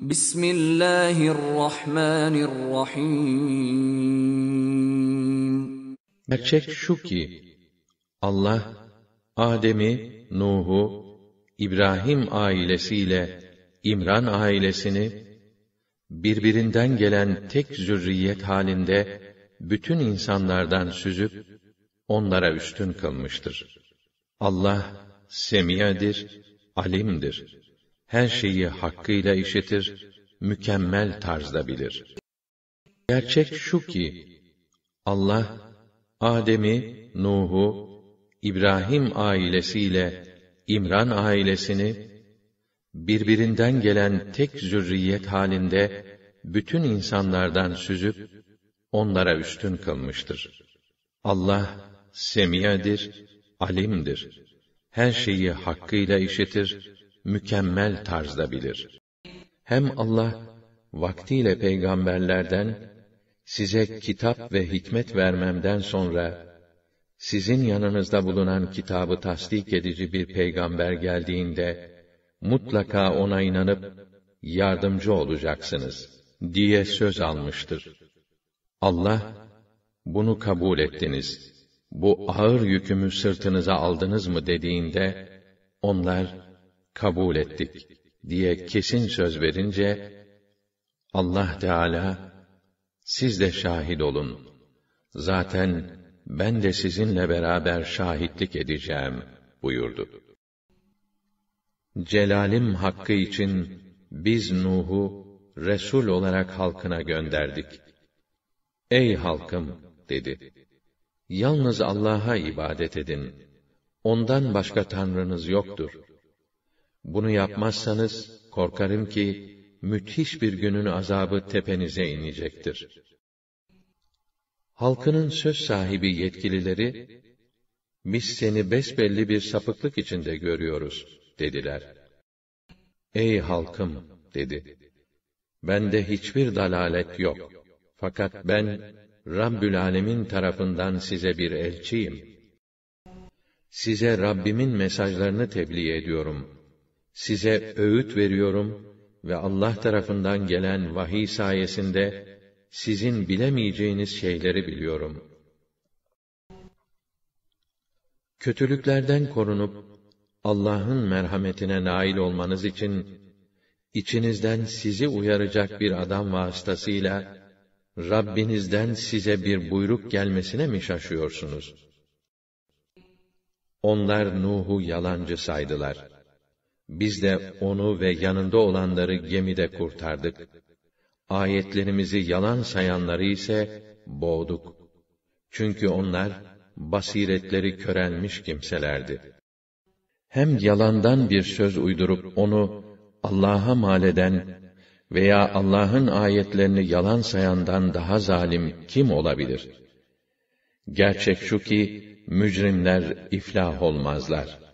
Bismillahirrahmanirrahim. Gerçek şu ki Allah Adem'i, Nuh'u, İbrahim ailesiyle İmran ailesini birbirinden gelen tek zürriyet halinde bütün insanlardan süzüp onlara üstün kılmıştır. Allah semiyedir, alimdir her şeyi hakkıyla işitir, mükemmel tarzda bilir. Gerçek şu ki, Allah, Adem'i, Nuh'u, İbrahim ailesiyle İmran ailesini, birbirinden gelen tek zürriyet halinde, bütün insanlardan süzüp, onlara üstün kılmıştır. Allah, semiyedir, alimdir. Her şeyi hakkıyla işitir, mükemmel tarzda bilir. Hem Allah vaktiyle peygamberlerden size kitap ve hikmet vermemden sonra sizin yanınızda bulunan kitabı tasdik edici bir peygamber geldiğinde mutlaka ona inanıp yardımcı olacaksınız diye söz almıştır. Allah bunu kabul ettiniz. Bu ağır yükümü sırtınıza aldınız mı dediğinde onlar kabul ettik diye kesin söz verince Allah Teala siz de şahit olun. Zaten ben de sizinle beraber şahitlik edeceğim buyurdu. Celalim hakkı için biz Nuh'u resul olarak halkına gönderdik. Ey halkım dedi. Yalnız Allah'a ibadet edin. Ondan başka tanrınız yoktur. Bunu yapmazsanız, korkarım ki, müthiş bir günün azabı tepenize inecektir. Halkının söz sahibi yetkilileri, biz seni besbelli bir sapıklık içinde görüyoruz, dediler. Ey halkım, dedi. Bende hiçbir dalalet yok. Fakat ben, Rabbül Alemin tarafından size bir elçiyim. Size Rabbimin mesajlarını tebliğ ediyorum.'' Size öğüt veriyorum ve Allah tarafından gelen vahiy sayesinde sizin bilemeyeceğiniz şeyleri biliyorum. Kötülüklerden korunup Allah'ın merhametine nail olmanız için içinizden sizi uyaracak bir adam vasıtasıyla Rabbinizden size bir buyruk gelmesine mi şaşıyorsunuz? Onlar Nuh'u yalancı saydılar. Biz de onu ve yanında olanları gemide kurtardık. Ayetlerimizi yalan sayanları ise boğduk. Çünkü onlar basiretleri körelmiş kimselerdi. Hem yalandan bir söz uydurup onu Allah'a mal eden veya Allah'ın ayetlerini yalan sayandan daha zalim kim olabilir? Gerçek şu ki mücrimler iflah olmazlar.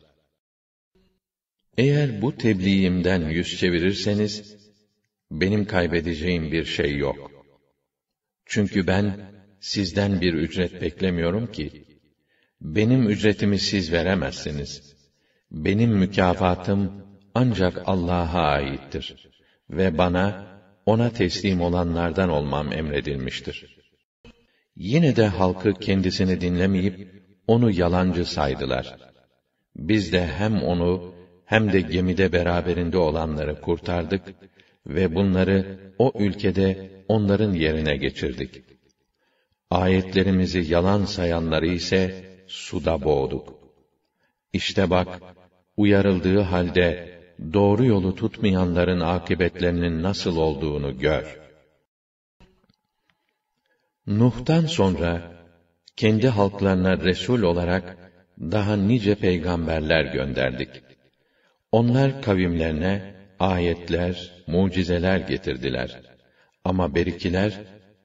Eğer bu tebliğimden yüz çevirirseniz, benim kaybedeceğim bir şey yok. Çünkü ben, sizden bir ücret beklemiyorum ki, benim ücretimi siz veremezsiniz. Benim mükafatım ancak Allah'a aittir ve bana ona teslim olanlardan olmam emredilmiştir. Yine de halkı kendisini dinlemeyip onu yalancı saydılar. Biz de hem onu hem de gemide beraberinde olanları kurtardık ve bunları o ülkede onların yerine geçirdik. Ayetlerimizi yalan sayanları ise suda boğduk. İşte bak, uyarıldığı halde doğru yolu tutmayanların akıbetlerinin nasıl olduğunu gör. Nuh'tan sonra kendi halklarına resul olarak daha nice peygamberler gönderdik. Onlar kavimlerine ayetler, mucizeler getirdiler. Ama berikiler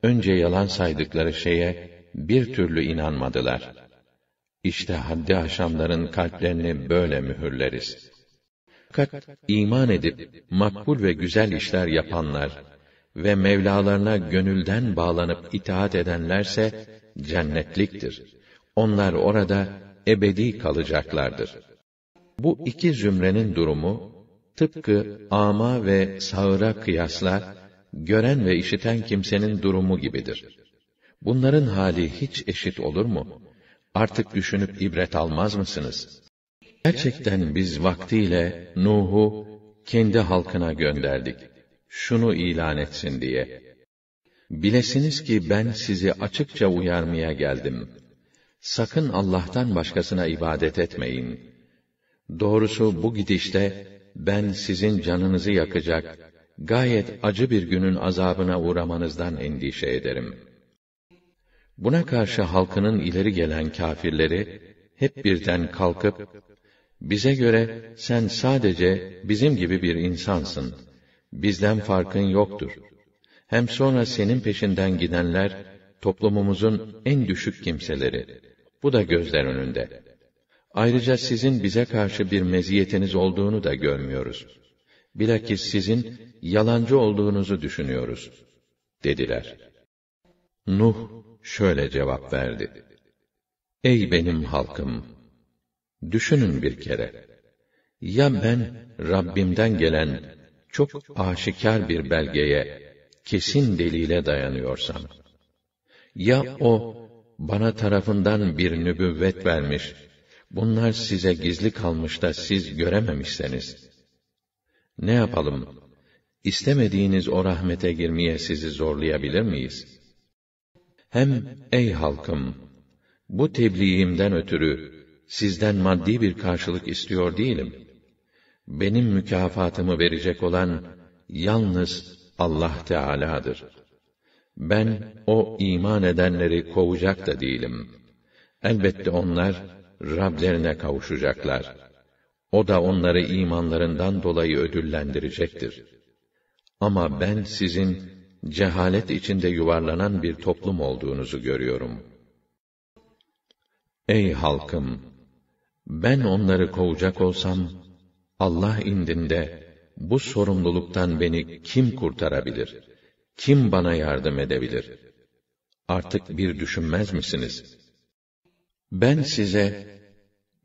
önce yalan saydıkları şeye bir türlü inanmadılar. İşte haddi aşanların kalplerini böyle mühürleriz. Fakat iman edip makbul ve güzel işler yapanlar ve Mevlalarına gönülden bağlanıp itaat edenlerse cennetliktir. Onlar orada ebedi kalacaklardır.'' Bu iki zümrenin durumu, tıpkı ama ve sağıra kıyasla, gören ve işiten kimsenin durumu gibidir. Bunların hali hiç eşit olur mu? Artık düşünüp ibret almaz mısınız? Gerçekten biz vaktiyle Nuh'u kendi halkına gönderdik. Şunu ilan etsin diye. Bilesiniz ki ben sizi açıkça uyarmaya geldim. Sakın Allah'tan başkasına ibadet etmeyin.'' Doğrusu bu gidişte ben sizin canınızı yakacak, gayet acı bir günün azabına uğramanızdan endişe ederim. Buna karşı halkının ileri gelen kâfirleri hep birden kalkıp bize göre sen sadece bizim gibi bir insansın. Bizden farkın yoktur. Hem sonra senin peşinden gidenler toplumumuzun en düşük kimseleri. Bu da gözler önünde.'' Ayrıca sizin bize karşı bir meziyetiniz olduğunu da görmüyoruz. Bilakis sizin yalancı olduğunuzu düşünüyoruz." dediler. Nuh şöyle cevap verdi: Ey benim halkım! Düşünün bir kere. Ya ben Rabbimden gelen çok aşikar bir belgeye, kesin delile dayanıyorsam? Ya o bana tarafından bir nübüvvet vermiş, Bunlar size gizli kalmış da siz görememişseniz. Ne yapalım? İstemediğiniz o rahmete girmeye sizi zorlayabilir miyiz? Hem ey halkım, bu tebliğimden ötürü sizden maddi bir karşılık istiyor değilim. Benim mükafatımı verecek olan yalnız Allah Teala'dır. Ben o iman edenleri kovacak da değilim. Elbette onlar Rablerine kavuşacaklar. O da onları imanlarından dolayı ödüllendirecektir. Ama ben sizin cehalet içinde yuvarlanan bir toplum olduğunuzu görüyorum. Ey halkım! Ben onları kovacak olsam, Allah indinde bu sorumluluktan beni kim kurtarabilir? Kim bana yardım edebilir? Artık bir düşünmez misiniz?' Ben size,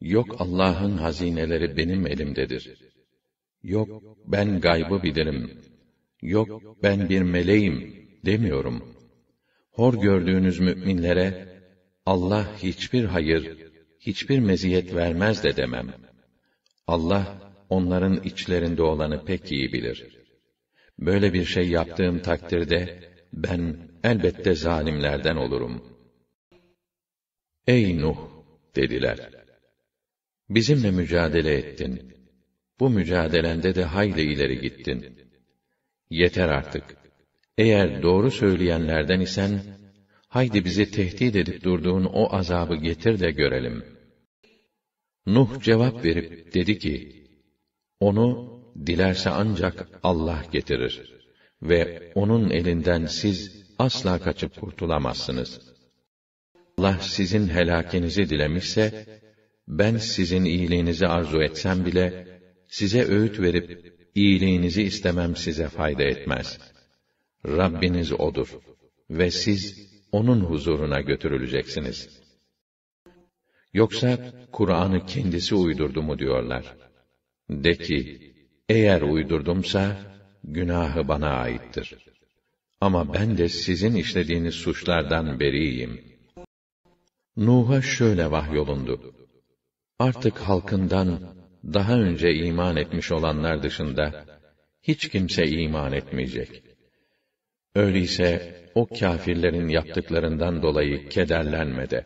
yok Allah'ın hazineleri benim elimdedir. Yok ben gaybı bilirim. Yok ben bir meleğim demiyorum. Hor gördüğünüz müminlere Allah hiçbir hayır, hiçbir meziyet vermez de demem. Allah onların içlerinde olanı pek iyi bilir. Böyle bir şey yaptığım takdirde ben elbette zalimlerden olurum.'' Ey Nuh! dediler. Bizimle mücadele ettin. Bu mücadelende de hayli ileri gittin. Yeter artık. Eğer doğru söyleyenlerden isen, haydi bizi tehdit edip durduğun o azabı getir de görelim. Nuh cevap verip dedi ki, onu dilerse ancak Allah getirir ve onun elinden siz asla kaçıp kurtulamazsınız.'' Allah sizin helakinizi dilemişse, ben sizin iyiliğinizi arzu etsem bile, size öğüt verip, iyiliğinizi istemem size fayda etmez. Rabbiniz O'dur ve siz O'nun huzuruna götürüleceksiniz. Yoksa Kur'an'ı kendisi uydurdu mu diyorlar. De ki, eğer uydurdumsa, günahı bana aittir. Ama ben de sizin işlediğiniz suçlardan beriyim.'' Nuh'a şöyle vahyolundu. Artık halkından daha önce iman etmiş olanlar dışında hiç kimse iman etmeyecek. Öyleyse o kâfirlerin yaptıklarından dolayı kederlenme de.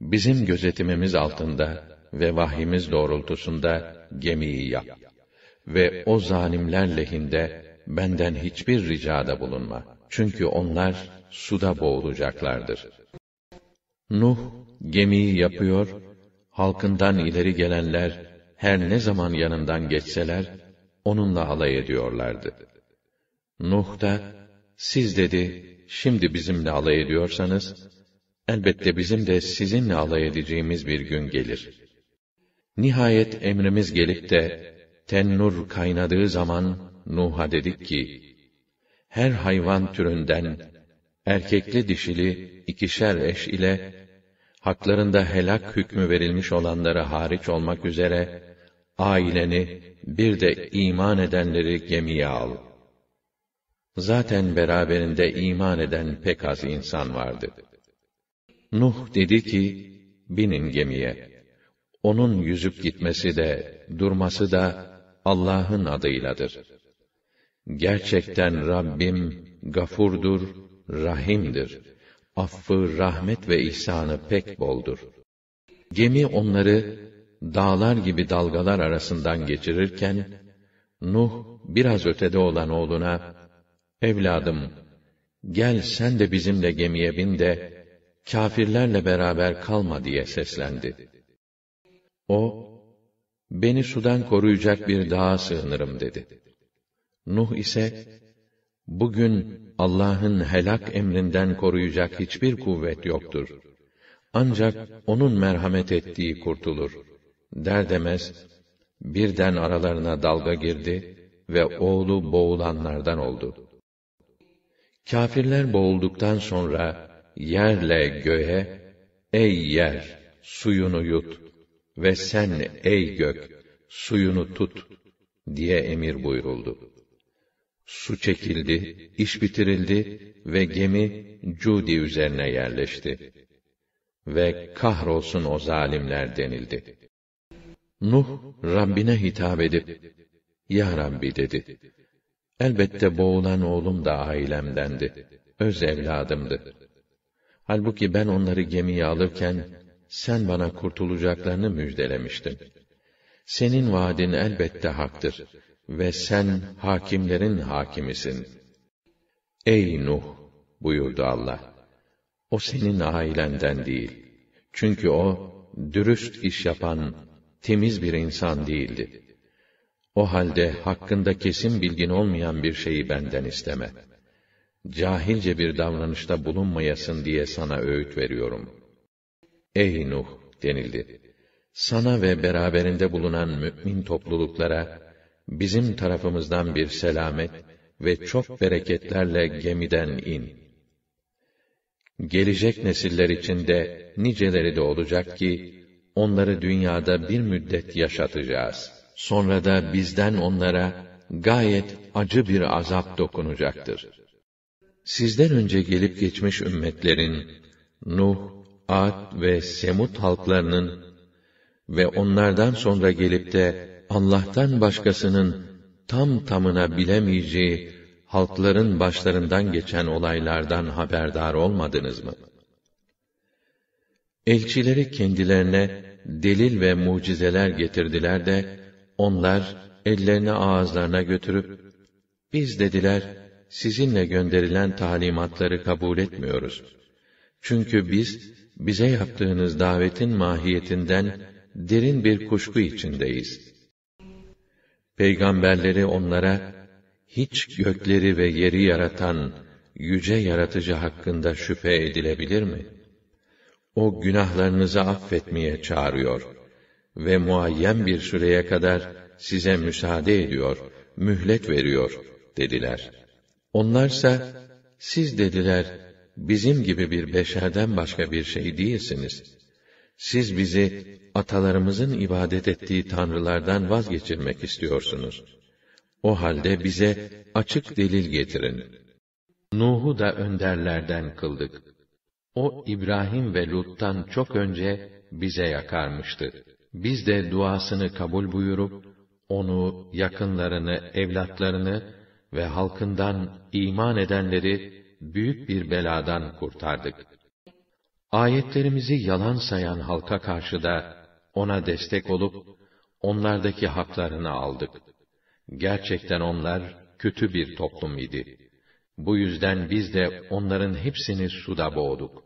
Bizim gözetimimiz altında ve vahyimiz doğrultusunda gemiyi yap. Ve o zanimler lehinde benden hiçbir ricada bulunma. Çünkü onlar suda boğulacaklardır.'' Nuh gemiyi yapıyor, halkından ileri gelenler her ne zaman yanından geçseler onunla alay ediyorlardı. Nuh da siz dedi şimdi bizimle alay ediyorsanız elbette bizim de sizinle alay edeceğimiz bir gün gelir. Nihayet emrimiz gelip de tennur kaynadığı zaman Nuh'a dedik ki her hayvan türünden erkekli dişili ikişer eş ile haklarında helak hükmü verilmiş olanlara hariç olmak üzere, aileni, bir de iman edenleri gemiye al. Zaten beraberinde iman eden pek az insan vardı. Nuh dedi ki, binin gemiye. Onun yüzüp gitmesi de, durması da, Allah'ın adıyladır. Gerçekten Rabbim, gafurdur, rahimdir.'' affı, rahmet ve ihsanı pek boldur. Gemi onları dağlar gibi dalgalar arasından geçirirken Nuh biraz ötede olan oğluna evladım gel sen de bizimle gemiye bin de kâfirlerle beraber kalma diye seslendi. O beni sudan koruyacak bir dağa sığınırım dedi. Nuh ise bugün Allah'ın helak emrinden koruyacak hiçbir kuvvet yoktur. Ancak onun merhamet ettiği kurtulur. Der demez, birden aralarına dalga girdi ve oğlu boğulanlardan oldu. Kafirler boğulduktan sonra yerle göğe, ey yer, suyunu yut ve sen ey gök, suyunu tut diye emir buyuruldu su çekildi, iş bitirildi ve gemi Cudi üzerine yerleşti. Ve kahrolsun o zalimler denildi. Nuh, Rabbine hitap edip, Ya Rabbi dedi. Elbette boğulan oğlum da ailemdendi. Öz evladımdı. Halbuki ben onları gemiye alırken, sen bana kurtulacaklarını müjdelemiştin. Senin vaadin elbette haktır ve sen hakimlerin hakimisin. Ey Nuh buyurdu Allah. O senin ailenden değil. Çünkü o dürüst iş yapan temiz bir insan değildi. O halde hakkında kesin bilgin olmayan bir şeyi benden isteme. Cahilce bir davranışta bulunmayasın diye sana öğüt veriyorum. Ey Nuh denildi. Sana ve beraberinde bulunan mümin topluluklara bizim tarafımızdan bir selamet ve çok bereketlerle gemiden in. Gelecek nesiller içinde niceleri de olacak ki, onları dünyada bir müddet yaşatacağız. Sonra da bizden onlara gayet acı bir azap dokunacaktır. Sizden önce gelip geçmiş ümmetlerin, Nuh, Ad ve Semut halklarının ve onlardan sonra gelip de Allah'tan başkasının tam tamına bilemeyeceği halkların başlarından geçen olaylardan haberdar olmadınız mı? Elçileri kendilerine delil ve mucizeler getirdiler de onlar ellerini ağızlarına götürüp biz dediler sizinle gönderilen talimatları kabul etmiyoruz. Çünkü biz bize yaptığınız davetin mahiyetinden derin bir kuşku içindeyiz.'' peygamberleri onlara hiç gökleri ve yeri yaratan yüce yaratıcı hakkında şüphe edilebilir mi? O günahlarınızı affetmeye çağırıyor ve muayyen bir süreye kadar size müsaade ediyor, mühlet veriyor dediler. Onlarsa siz dediler bizim gibi bir beşerden başka bir şey değilsiniz siz bizi atalarımızın ibadet ettiği tanrılardan vazgeçirmek istiyorsunuz. O halde bize açık delil getirin. Nuh'u da önderlerden kıldık. O İbrahim ve Lut'tan çok önce bize yakarmıştı. Biz de duasını kabul buyurup onu, yakınlarını, evlatlarını ve halkından iman edenleri büyük bir beladan kurtardık. Ayetlerimizi yalan sayan halka karşı da ona destek olup onlardaki haklarını aldık. Gerçekten onlar kötü bir toplum idi. Bu yüzden biz de onların hepsini suda boğduk.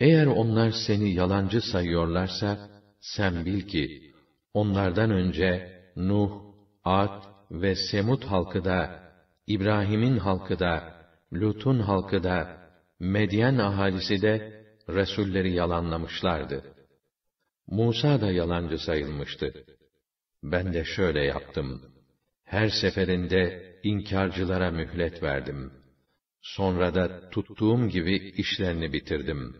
Eğer onlar seni yalancı sayıyorlarsa sen bil ki onlardan önce Nuh, Ad ve Semut halkı da İbrahim'in halkı da Lut'un halkı da Medyen ahalisi de resulleri yalanlamışlardı. Musa da yalancı sayılmıştı. Ben de şöyle yaptım. Her seferinde inkarcılara mühlet verdim. Sonra da tuttuğum gibi işlerini bitirdim.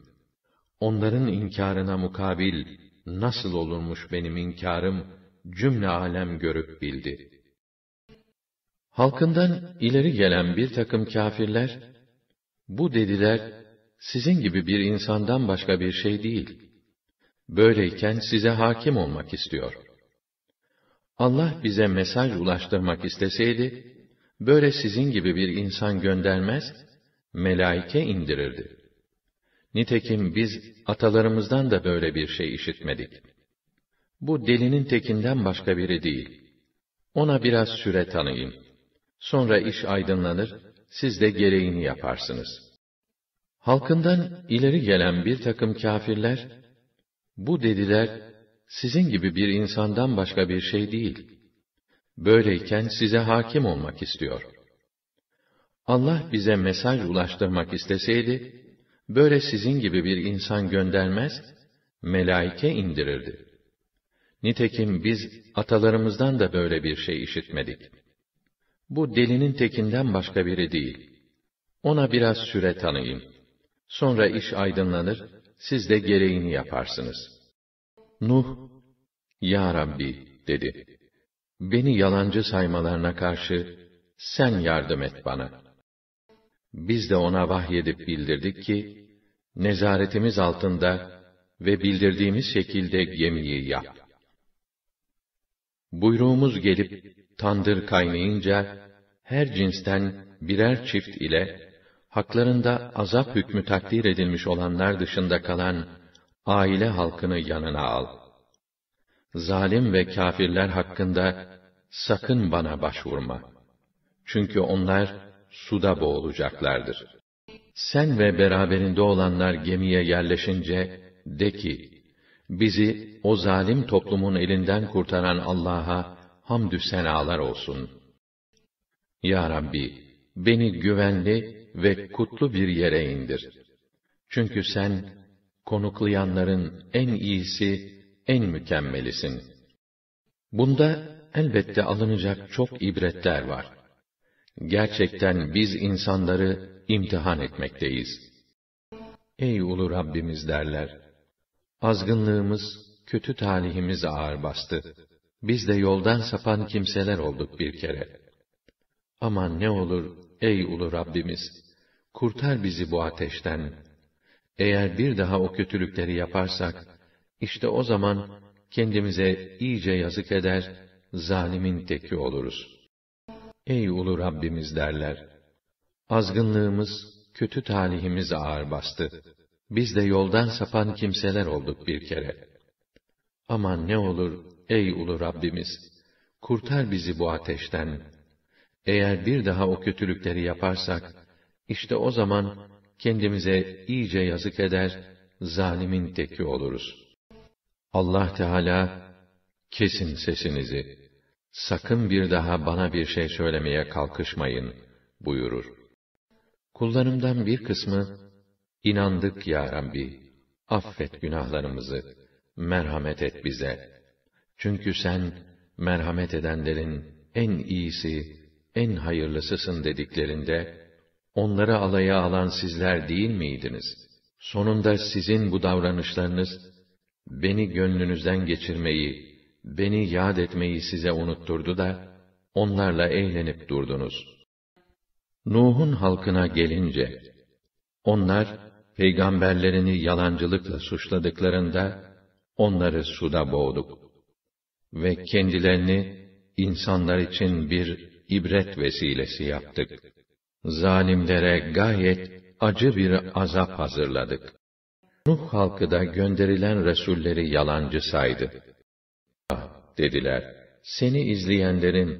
Onların inkarına mukabil nasıl olurmuş benim inkarım cümle alem görüp bildi. Halkından ileri gelen bir takım kâfirler bu dediler sizin gibi bir insandan başka bir şey değil. Böyleyken size hakim olmak istiyor. Allah bize mesaj ulaştırmak isteseydi, böyle sizin gibi bir insan göndermez, melaike indirirdi. Nitekim biz atalarımızdan da böyle bir şey işitmedik. Bu delinin tekinden başka biri değil. Ona biraz süre tanıyın. Sonra iş aydınlanır, siz de gereğini yaparsınız.'' Halkından ileri gelen bir takım kafirler, bu dediler, sizin gibi bir insandan başka bir şey değil. Böyleyken size hakim olmak istiyor. Allah bize mesaj ulaştırmak isteseydi, böyle sizin gibi bir insan göndermez, melaike indirirdi. Nitekim biz atalarımızdan da böyle bir şey işitmedik. Bu delinin tekinden başka biri değil. Ona biraz süre tanıyım. Sonra iş aydınlanır, siz de gereğini yaparsınız. Nuh, Ya Rabbi, dedi. Beni yalancı saymalarına karşı, sen yardım et bana. Biz de ona vahyedip bildirdik ki, nezaretimiz altında ve bildirdiğimiz şekilde gemiyi yap. Buyruğumuz gelip, tandır kaynayınca, her cinsten birer çift ile haklarında azap hükmü takdir edilmiş olanlar dışında kalan aile halkını yanına al. Zalim ve kafirler hakkında sakın bana başvurma. Çünkü onlar suda boğulacaklardır. Sen ve beraberinde olanlar gemiye yerleşince de ki, bizi o zalim toplumun elinden kurtaran Allah'a hamdü senalar olsun. Ya Rabbi, beni güvenli ve kutlu bir yere indir. Çünkü sen, konuklayanların en iyisi, en mükemmelisin. Bunda elbette alınacak çok ibretler var. Gerçekten biz insanları imtihan etmekteyiz. Ey ulu Rabbimiz derler, azgınlığımız, kötü talihimiz ağır bastı. Biz de yoldan sapan kimseler olduk bir kere. Ama ne olur Ey ulu Rabbimiz! Kurtar bizi bu ateşten. Eğer bir daha o kötülükleri yaparsak, işte o zaman kendimize iyice yazık eder, zalimin teki oluruz. Ey ulu Rabbimiz derler! Azgınlığımız, kötü talihimiz ağır bastı. Biz de yoldan sapan kimseler olduk bir kere. Aman ne olur ey ulu Rabbimiz! Kurtar bizi bu ateşten.'' Eğer bir daha o kötülükleri yaparsak, işte o zaman kendimize iyice yazık eder, zalimin teki oluruz. Allah Teala, kesin sesinizi, sakın bir daha bana bir şey söylemeye kalkışmayın, buyurur. Kullarımdan bir kısmı, inandık ya Rabbi, affet günahlarımızı, merhamet et bize. Çünkü sen, merhamet edenlerin en iyisi, en hayırlısısın dediklerinde, onları alaya alan sizler değil miydiniz? Sonunda sizin bu davranışlarınız, beni gönlünüzden geçirmeyi, beni yad etmeyi size unutturdu da, onlarla eğlenip durdunuz. Nuh'un halkına gelince, onlar, peygamberlerini yalancılıkla suçladıklarında, onları suda boğduk. Ve kendilerini, insanlar için bir ibret vesilesi yaptık. Zalimlere gayet acı bir azap hazırladık. Nuh halkı da gönderilen resulleri yalancı saydı. Ah, dediler, seni izleyenlerin,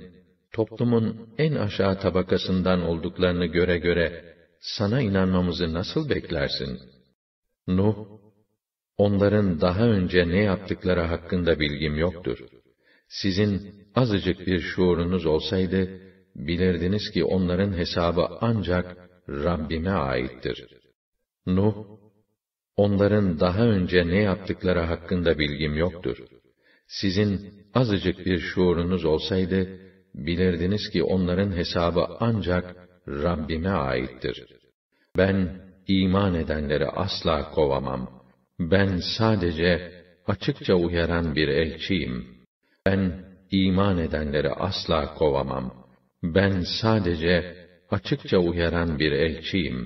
toplumun en aşağı tabakasından olduklarını göre göre, sana inanmamızı nasıl beklersin? Nuh, onların daha önce ne yaptıkları hakkında bilgim yoktur.'' Sizin azıcık bir şuurunuz olsaydı, bilirdiniz ki onların hesabı ancak Rabbime aittir. Nuh, onların daha önce ne yaptıkları hakkında bilgim yoktur. Sizin azıcık bir şuurunuz olsaydı, bilirdiniz ki onların hesabı ancak Rabbime aittir. Ben iman edenleri asla kovamam. Ben sadece açıkça uyaran bir elçiyim.'' Ben iman edenleri asla kovamam. Ben sadece açıkça uyaran bir elçiyim.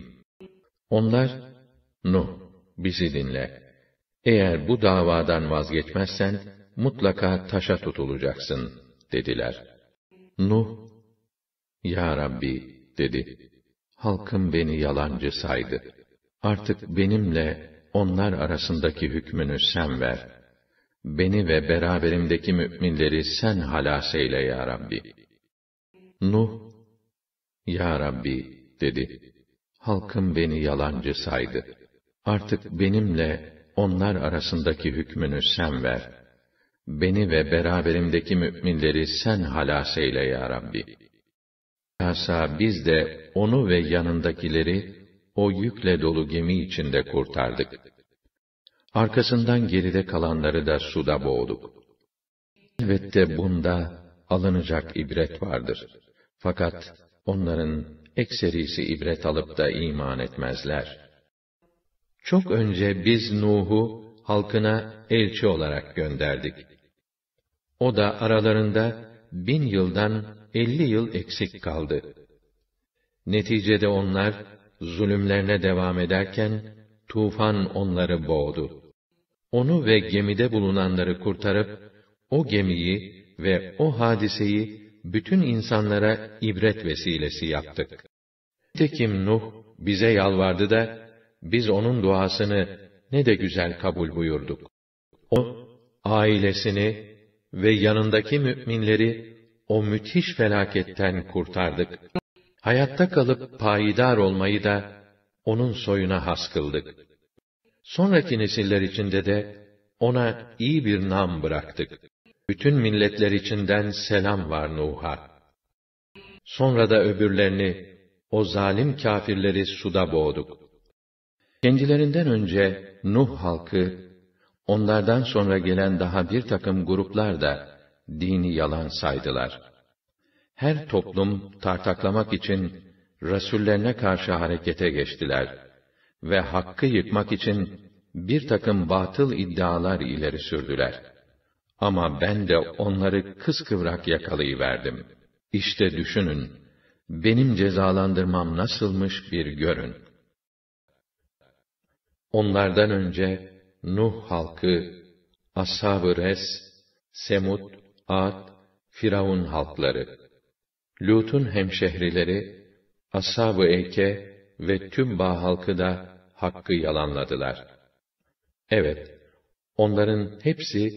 Onlar, Nuh, bizi dinle. Eğer bu davadan vazgeçmezsen, mutlaka taşa tutulacaksın, dediler. Nuh, Ya Rabbi, dedi. Halkım beni yalancı saydı. Artık benimle onlar arasındaki hükmünü sen ver.'' Beni ve beraberimdeki müminleri sen halas eyle ya Rabbi. Nuh, Ya Rabbi, dedi. Halkım beni yalancı saydı. Artık benimle onlar arasındaki hükmünü sen ver. Beni ve beraberimdeki müminleri sen halas eyle ya Rabbi. Asa biz de onu ve yanındakileri o yükle dolu gemi içinde kurtardık.'' Arkasından geride kalanları da suda boğduk. Elbette bunda alınacak ibret vardır. Fakat onların ekserisi ibret alıp da iman etmezler. Çok önce biz Nuh'u halkına elçi olarak gönderdik. O da aralarında bin yıldan elli yıl eksik kaldı. Neticede onlar zulümlerine devam ederken tufan onları boğdu onu ve gemide bulunanları kurtarıp, o gemiyi ve o hadiseyi bütün insanlara ibret vesilesi yaptık. Tekim Nuh bize yalvardı da, biz onun duasını ne de güzel kabul buyurduk. O, ailesini ve yanındaki müminleri o müthiş felaketten kurtardık. Hayatta kalıp payidar olmayı da onun soyuna has kıldık. Sonraki nesiller içinde de ona iyi bir nam bıraktık. Bütün milletler içinden selam var Nuh'a. Sonra da öbürlerini, o zalim kafirleri suda boğduk. Kendilerinden önce Nuh halkı, onlardan sonra gelen daha bir takım gruplar da dini yalan saydılar. Her toplum tartaklamak için rasullerine karşı harekete geçtiler.'' ve hakkı yıkmak için bir takım batıl iddialar ileri sürdüler. Ama ben de onları kıskıvrak yakalayıverdim. İşte düşünün, benim cezalandırmam nasılmış bir görün. Onlardan önce Nuh halkı, Ashab-ı Res, Semud, Ad, Firavun halkları, Lut'un hemşehrileri, Ashab-ı Eke ve Tübba halkı da hakkı yalanladılar. Evet, onların hepsi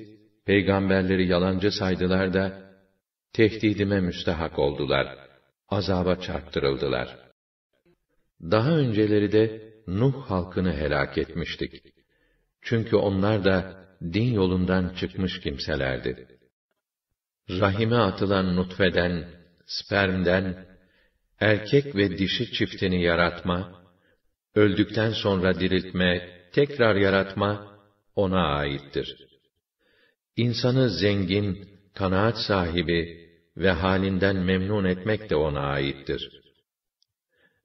peygamberleri yalancı saydılar da tehdidime müstehak oldular. Azaba çarptırıldılar. Daha önceleri de Nuh halkını helak etmiştik. Çünkü onlar da din yolundan çıkmış kimselerdi. Rahime atılan nutfeden, spermden, erkek ve dişi çiftini yaratma öldükten sonra diriltme, tekrar yaratma, ona aittir. İnsanı zengin, kanaat sahibi ve halinden memnun etmek de ona aittir.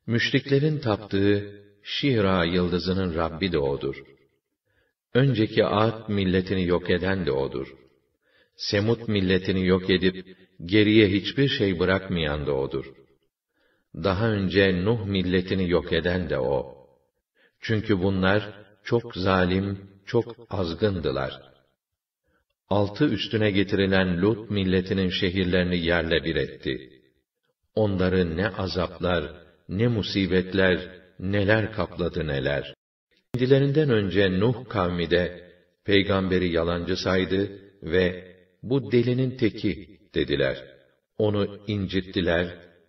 Müşriklerin taptığı Şihra yıldızının Rabbi de O'dur. Önceki Ad milletini yok eden de O'dur. Semut milletini yok edip, geriye hiçbir şey bırakmayan da O'dur. Daha önce Nuh milletini yok eden de O. Çünkü bunlar çok zalim, çok azgındılar. Altı üstüne getirilen Lut milletinin şehirlerini yerle bir etti. Onları ne azaplar, ne musibetler, neler kapladı neler. Kendilerinden önce Nuh kavmi de peygamberi yalancı saydı ve bu delinin teki dediler. Onu incittiler,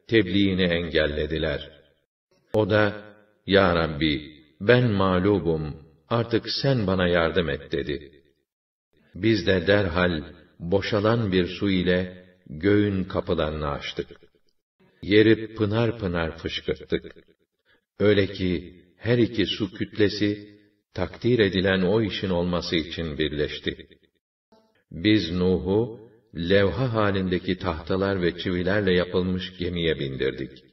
tebliğini engellediler. O da, Ya Rabbi, ben mağlubum, artık sen bana yardım et dedi. Biz de derhal boşalan bir su ile göğün kapılarını açtık. Yeri pınar pınar fışkırttık. Öyle ki her iki su kütlesi takdir edilen o işin olması için birleşti. Biz Nuh'u levha halindeki tahtalar ve çivilerle yapılmış gemiye bindirdik.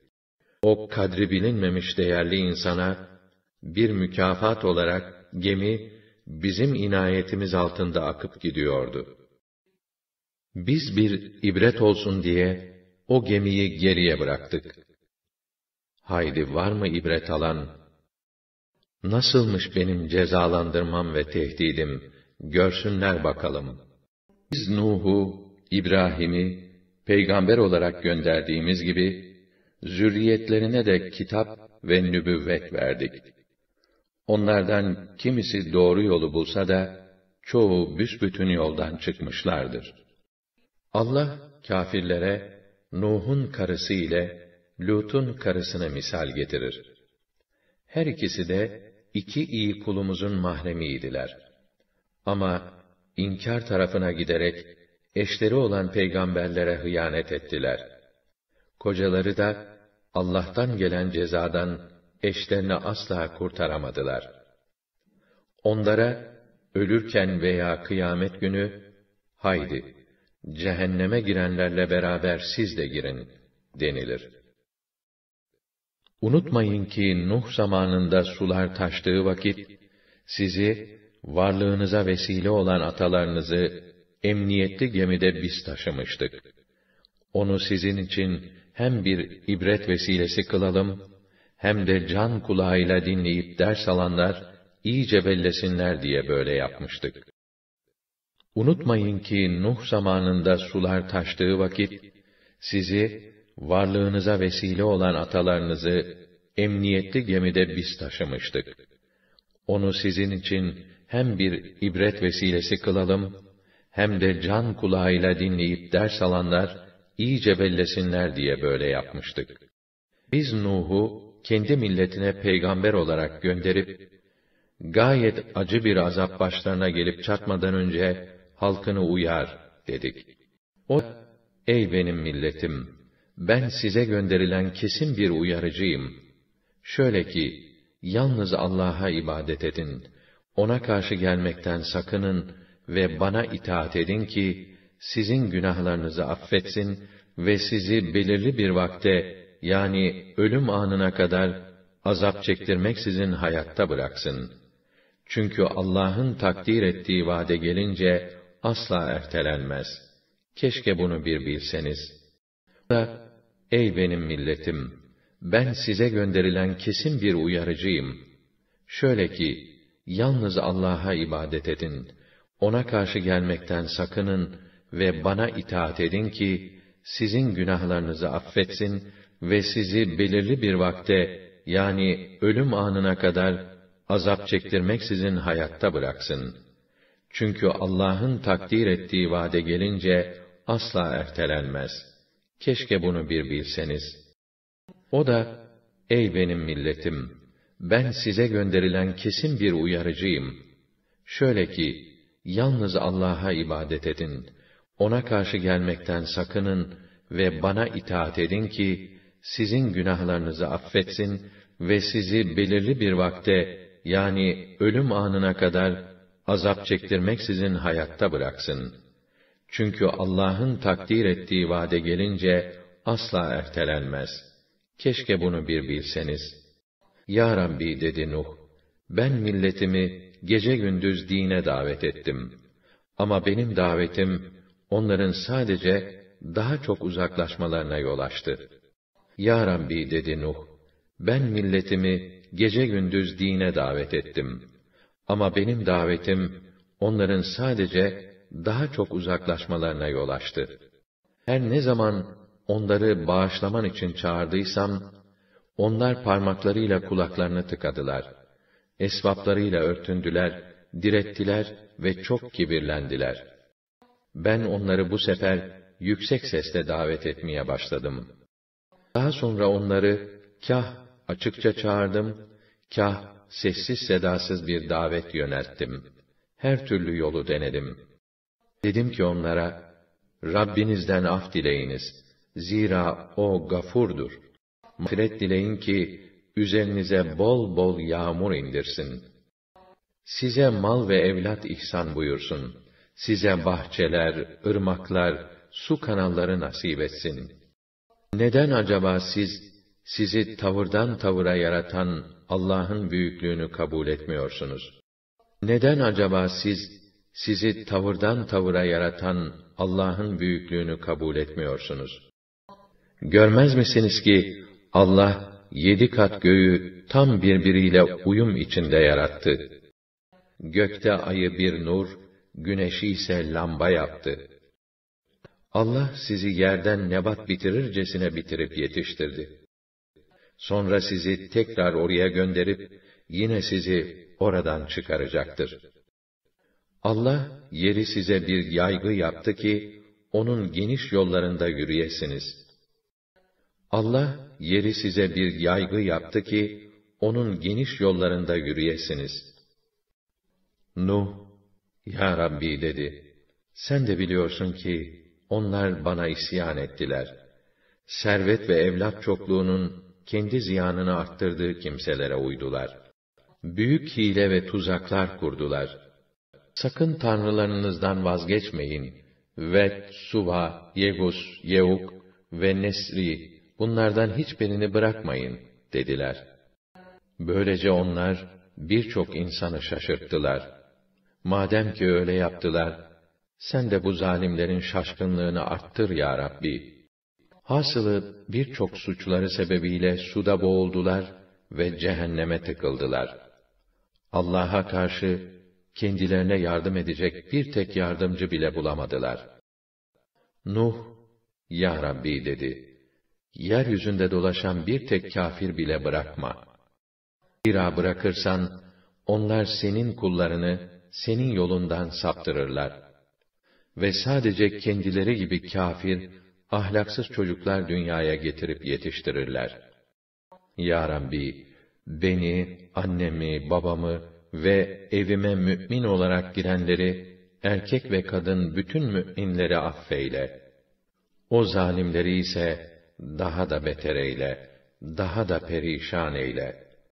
O kadri bilinmemiş değerli insana bir mükafat olarak gemi bizim inayetimiz altında akıp gidiyordu. Biz bir ibret olsun diye o gemiyi geriye bıraktık. Haydi var mı ibret alan? Nasılmış benim cezalandırmam ve tehdidim? Görsünler bakalım. Biz Nuh'u, İbrahim'i peygamber olarak gönderdiğimiz gibi zürriyetlerine de kitap ve nübüvvet verdik. Onlardan kimisi doğru yolu bulsa da, çoğu büsbütün yoldan çıkmışlardır. Allah, kafirlere, Nuh'un karısı ile Lut'un karısını misal getirir. Her ikisi de, iki iyi kulumuzun mahremiydiler. Ama, inkar tarafına giderek, eşleri olan peygamberlere hıyanet ettiler. Kocaları da, Allah'tan gelen cezadan eşlerini asla kurtaramadılar. Onlara ölürken veya kıyamet günü haydi cehenneme girenlerle beraber siz de girin denilir. Unutmayın ki Nuh zamanında sular taştığı vakit sizi varlığınıza vesile olan atalarınızı emniyetli gemide biz taşımıştık. Onu sizin için hem bir ibret vesilesi kılalım hem de can kulağıyla dinleyip ders alanlar iyice bellesinler diye böyle yapmıştık. Unutmayın ki Nuh zamanında sular taştığı vakit sizi varlığınıza vesile olan atalarınızı emniyetli gemide biz taşımıştık. Onu sizin için hem bir ibret vesilesi kılalım hem de can kulağıyla dinleyip ders alanlar iyice bellesinler diye böyle yapmıştık. Biz Nuh'u kendi milletine peygamber olarak gönderip, gayet acı bir azap başlarına gelip çatmadan önce halkını uyar, dedik. O, ey benim milletim, ben size gönderilen kesin bir uyarıcıyım. Şöyle ki, yalnız Allah'a ibadet edin, ona karşı gelmekten sakının ve bana itaat edin ki, sizin günahlarınızı affetsin ve sizi belirli bir vakte yani ölüm anına kadar azap çektirmek sizin hayatta bıraksın. Çünkü Allah'ın takdir ettiği vade gelince asla ertelenmez. Keşke bunu bir bilseniz. Da, ey benim milletim, ben size gönderilen kesin bir uyarıcıyım. Şöyle ki, yalnız Allah'a ibadet edin, ona karşı gelmekten sakının ve bana itaat edin ki, sizin günahlarınızı affetsin ve sizi belirli bir vakte yani ölüm anına kadar azap çektirmek sizin hayatta bıraksın. Çünkü Allah'ın takdir ettiği vade gelince asla ertelenmez. Keşke bunu bir bilseniz. O da ey benim milletim ben size gönderilen kesin bir uyarıcıyım. Şöyle ki yalnız Allah'a ibadet edin. Ona karşı gelmekten sakının ve bana itaat edin ki sizin günahlarınızı affetsin ve sizi belirli bir vakte yani ölüm anına kadar azap çektirmek sizin hayatta bıraksın. Çünkü Allah'ın takdir ettiği vade gelince asla ertelenmez. Keşke bunu bir bilseniz. Ya Rabbi dedi Nuh, ben milletimi gece gündüz dine davet ettim. Ama benim davetim onların sadece daha çok uzaklaşmalarına yol açtı. Ya Rabbi dedi Nuh, ben milletimi gece gündüz dine davet ettim. Ama benim davetim, onların sadece daha çok uzaklaşmalarına yol açtı. Her ne zaman onları bağışlaman için çağırdıysam, onlar parmaklarıyla kulaklarını tıkadılar. Esvaplarıyla örtündüler, direttiler ve çok kibirlendiler. Ben onları bu sefer yüksek sesle davet etmeye başladım.'' Daha sonra onları kah açıkça çağırdım, kah sessiz sedasız bir davet yönelttim. Her türlü yolu denedim. Dedim ki onlara, Rabbinizden af dileyiniz. Zira o gafurdur. Mağfiret dileyin ki, üzerinize bol bol yağmur indirsin. Size mal ve evlat ihsan buyursun. Size bahçeler, ırmaklar, su kanalları nasip etsin.'' Neden acaba siz, sizi tavırdan tavıra yaratan Allah'ın büyüklüğünü kabul etmiyorsunuz? Neden acaba siz, sizi tavırdan tavıra yaratan Allah'ın büyüklüğünü kabul etmiyorsunuz? Görmez misiniz ki, Allah, yedi kat göğü tam birbiriyle uyum içinde yarattı. Gökte ayı bir nur, güneşi ise lamba yaptı. Allah sizi yerden nebat bitirircesine bitirip yetiştirdi. Sonra sizi tekrar oraya gönderip, yine sizi oradan çıkaracaktır. Allah, yeri size bir yaygı yaptı ki, onun geniş yollarında yürüyesiniz. Allah, yeri size bir yaygı yaptı ki, onun geniş yollarında yürüyesiniz. Nuh, Ya Rabbi dedi, sen de biliyorsun ki, onlar bana isyan ettiler. Servet ve evlat çokluğunun kendi ziyanını arttırdığı kimselere uydular. Büyük hile ve tuzaklar kurdular. Sakın tanrılarınızdan vazgeçmeyin. Vet, Suva, Yegus, Yevuk ve Nesri, bunlardan hiçbirini bırakmayın, dediler. Böylece onlar, birçok insanı şaşırttılar. Madem ki öyle yaptılar, sen de bu zalimlerin şaşkınlığını arttır ya Rabbi. Hasılı birçok suçları sebebiyle suda boğuldular ve cehenneme tıkıldılar. Allah'a karşı kendilerine yardım edecek bir tek yardımcı bile bulamadılar. Nuh, Ya Rabbi dedi, yeryüzünde dolaşan bir tek kafir bile bırakma. Zira bırakırsan, onlar senin kullarını, senin yolundan saptırırlar.'' ve sadece kendileri gibi kafir, ahlaksız çocuklar dünyaya getirip yetiştirirler. Ya Rabbi, beni, annemi, babamı ve evime mü'min olarak girenleri, erkek ve kadın bütün mü'minleri affeyle. O zalimleri ise daha da beter eyle, daha da perişan eyle.''